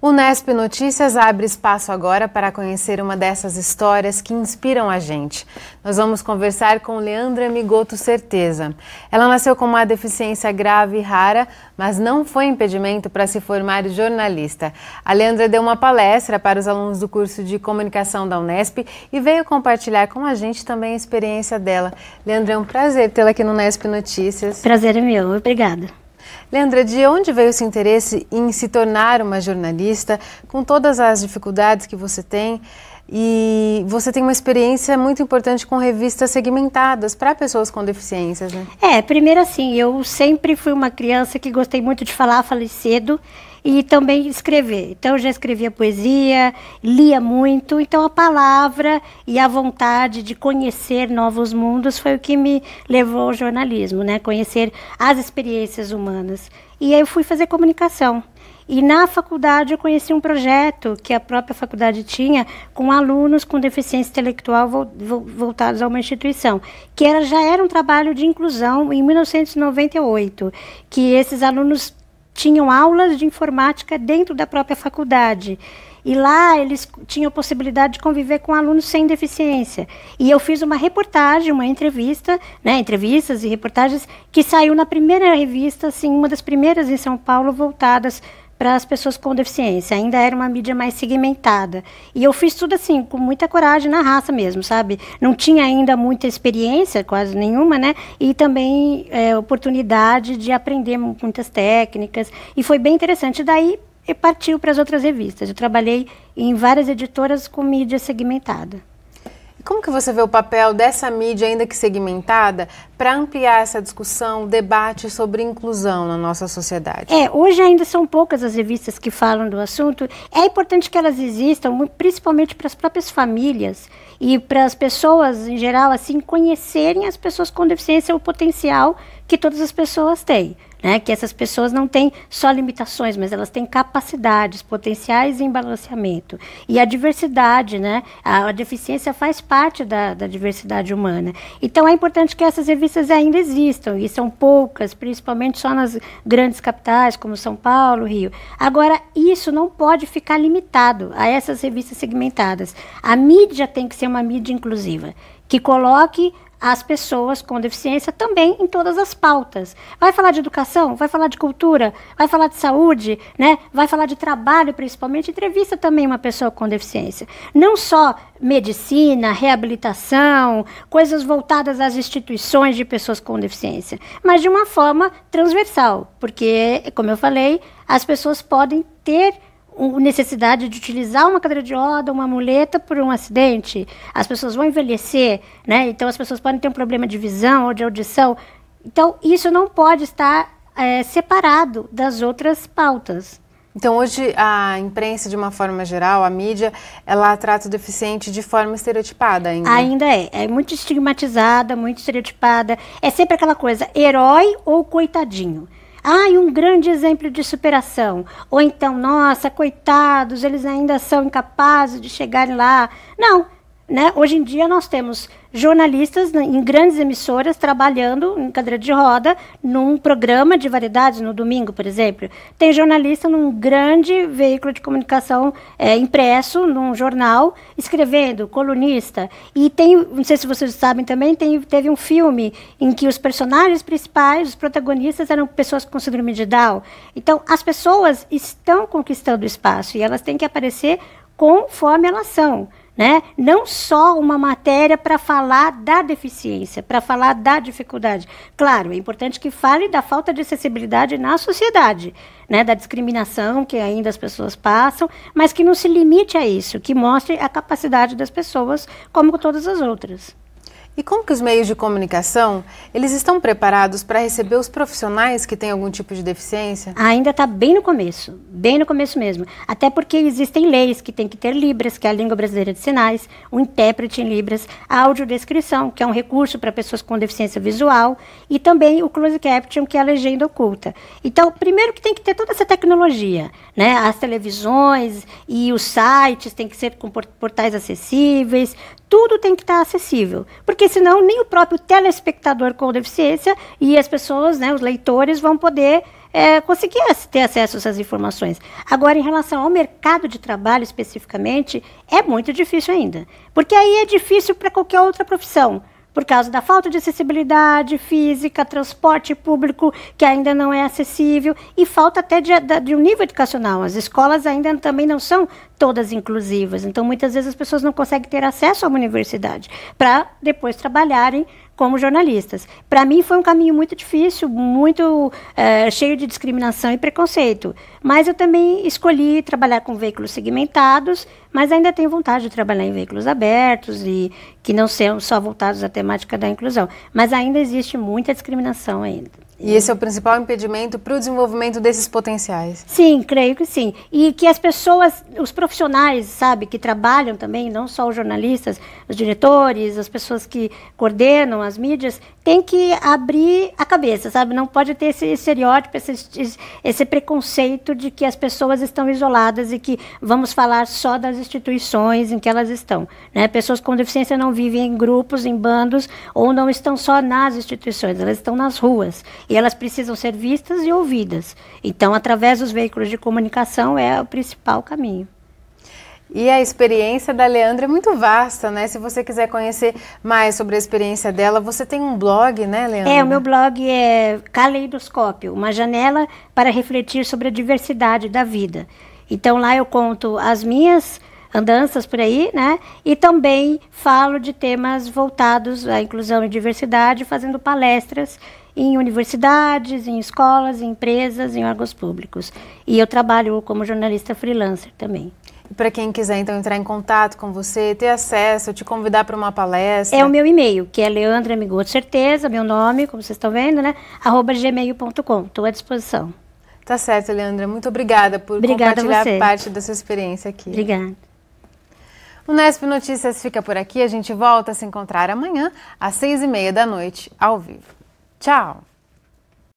O Nesp Notícias abre espaço agora para conhecer uma dessas histórias que inspiram a gente. Nós vamos conversar com Leandra Migoto Certeza. Ela nasceu com uma deficiência grave e rara, mas não foi impedimento para se formar jornalista. A Leandra deu uma palestra para os alunos do curso de comunicação da Unesp e veio compartilhar com a gente também a experiência dela. Leandra, é um prazer tê-la aqui no Nesp Notícias. Prazer é meu, obrigada. Leandra, de onde veio esse interesse em se tornar uma jornalista, com todas as dificuldades que você tem? E você tem uma experiência muito importante com revistas segmentadas para pessoas com deficiências, né? É, primeiro assim, eu sempre fui uma criança que gostei muito de falar, falei cedo, e também escrever. Então eu já escrevia poesia, lia muito, então a palavra e a vontade de conhecer novos mundos foi o que me levou ao jornalismo, né? Conhecer as experiências humanas. E aí eu fui fazer comunicação. E na faculdade eu conheci um projeto que a própria faculdade tinha com alunos com deficiência intelectual voltados a uma instituição, que era, já era um trabalho de inclusão em 1998, que esses alunos tinham aulas de informática dentro da própria faculdade. E lá eles tinham a possibilidade de conviver com alunos sem deficiência. E eu fiz uma reportagem, uma entrevista, né, entrevistas e reportagens, que saiu na primeira revista, assim, uma das primeiras em São Paulo, voltadas para as pessoas com deficiência. Ainda era uma mídia mais segmentada. E eu fiz tudo assim, com muita coragem, na raça mesmo, sabe? Não tinha ainda muita experiência, quase nenhuma, né? E também é, oportunidade de aprender muitas técnicas. E foi bem interessante. Daí partiu para as outras revistas. Eu trabalhei em várias editoras com mídia segmentada. Como que você vê o papel dessa mídia, ainda que segmentada, para ampliar essa discussão, debate sobre inclusão na nossa sociedade? É, hoje ainda são poucas as revistas que falam do assunto. É importante que elas existam, principalmente para as próprias famílias e para as pessoas em geral, assim, conhecerem as pessoas com deficiência o potencial que todas as pessoas têm. Né, que essas pessoas não têm só limitações, mas elas têm capacidades, potenciais em balanceamento. E a diversidade, né, a, a deficiência faz parte da, da, diversidade humana. Então é importante que essas revistas ainda existam, e são poucas, principalmente só nas grandes capitais, como São Paulo, Rio. Agora, isso não pode ficar limitado a essas revistas segmentadas. A mídia tem que ser uma mídia inclusiva, que coloque as pessoas com deficiência também em todas as pautas. Vai falar de educação, vai falar de cultura, vai falar de saúde, né? Vai falar de trabalho, principalmente, entrevista também uma pessoa com deficiência. Não só medicina, reabilitação, coisas voltadas às instituições de pessoas com deficiência, mas de uma forma transversal, porque, como eu falei, as pessoas podem ter necessidade de utilizar uma cadeira de roda, uma muleta por um acidente, as pessoas vão envelhecer, né? Então as pessoas podem ter um problema de visão ou de audição. Então isso não pode estar é, separado das outras pautas. Então hoje a imprensa, de uma forma geral, a mídia, ela trata o deficiente de forma estereotipada ainda. Ainda é. É muito estigmatizada, muito estereotipada. É sempre aquela coisa, herói ou coitadinho. Ai, um grande exemplo de superação. Ou então, nossa, coitados, eles ainda são incapazes de chegarem lá. Não, né? Hoje em dia nós temos jornalistas em grandes emissoras trabalhando em cadeira de roda num programa de variedades no domingo, por exemplo. Tem jornalista num grande veículo de comunicação é, impresso, num jornal, escrevendo, colunista. E tem, não sei se vocês sabem também, tem, teve um filme em que os personagens principais, os protagonistas, eram pessoas com síndrome de Down. Então, as pessoas estão conquistando espaço e elas têm que aparecer conforme elas são né? Não só uma matéria para falar da deficiência, para falar da dificuldade. Claro, é importante que fale da falta de acessibilidade na sociedade, né? Da discriminação que ainda as pessoas passam, mas que não se limite a isso, que mostre a capacidade das pessoas como todas as outras. E como que os meios de comunicação, eles estão preparados para receber os profissionais que têm algum tipo de deficiência? Ainda está bem no começo, bem no começo mesmo. Até porque existem leis que tem que ter Libras, que é a língua brasileira de sinais, um intérprete em Libras, a audiodescrição, que é um recurso para pessoas com deficiência visual, e também o closed caption, que é a legenda oculta. Então, primeiro que tem que ter toda essa tecnologia, né? As televisões e os sites têm que ser com portais acessíveis, tudo tem que estar acessível, porque senão nem o próprio telespectador com deficiência e as pessoas, né, os leitores, vão poder é, conseguir ter acesso a essas informações. Agora, em relação ao mercado de trabalho especificamente, é muito difícil ainda, porque aí é difícil para qualquer outra profissão por causa da falta de acessibilidade física, transporte público que ainda não é acessível e falta até de, de, um nível educacional. As escolas ainda também não são todas inclusivas, então muitas vezes as pessoas não conseguem ter acesso a uma universidade para depois trabalharem como jornalistas. Para mim foi um caminho muito difícil, muito é, cheio de discriminação e preconceito. Mas eu também escolhi trabalhar com veículos segmentados, mas ainda tenho vontade de trabalhar em veículos abertos e que não sejam só voltados à temática da inclusão. Mas ainda existe muita discriminação ainda. E esse é o principal impedimento para o desenvolvimento desses potenciais? Sim, creio que sim. E que as pessoas, os profissionais, sabe, que trabalham também, não só os jornalistas, os diretores, as pessoas que coordenam as mídias, tem que abrir a cabeça, sabe? Não pode ter esse estereótipo, esse, esse preconceito de que as pessoas estão isoladas e que vamos falar só das instituições em que elas estão. Né? Pessoas com deficiência não vivem em grupos, em bandos, ou não estão só nas instituições, elas estão nas ruas e elas precisam ser vistas e ouvidas. Então, através dos veículos de comunicação é o principal caminho. E a experiência da Leandra é muito vasta, né? Se você quiser conhecer mais sobre a experiência dela, você tem um blog, né, Leandra? É, o meu blog é Caleidoscópio, uma janela para refletir sobre a diversidade da vida. Então lá eu conto as minhas andanças por aí, né? E também falo de temas voltados à inclusão e diversidade, fazendo palestras em universidades, em escolas, em empresas, em órgãos públicos. E eu trabalho como jornalista freelancer também. Para quem quiser então entrar em contato com você, ter acesso, te convidar para uma palestra. É o meu e-mail, que é Leandra migoto Certeza, meu nome, como vocês estão vendo, né? arroba gmail.com. Estou à disposição. Tá certo, Leandra. Muito obrigada por obrigada compartilhar parte da sua experiência aqui. Obrigada. O Nesp Notícias fica por aqui. A gente volta a se encontrar amanhã, às seis e meia da noite, ao vivo. Tchau!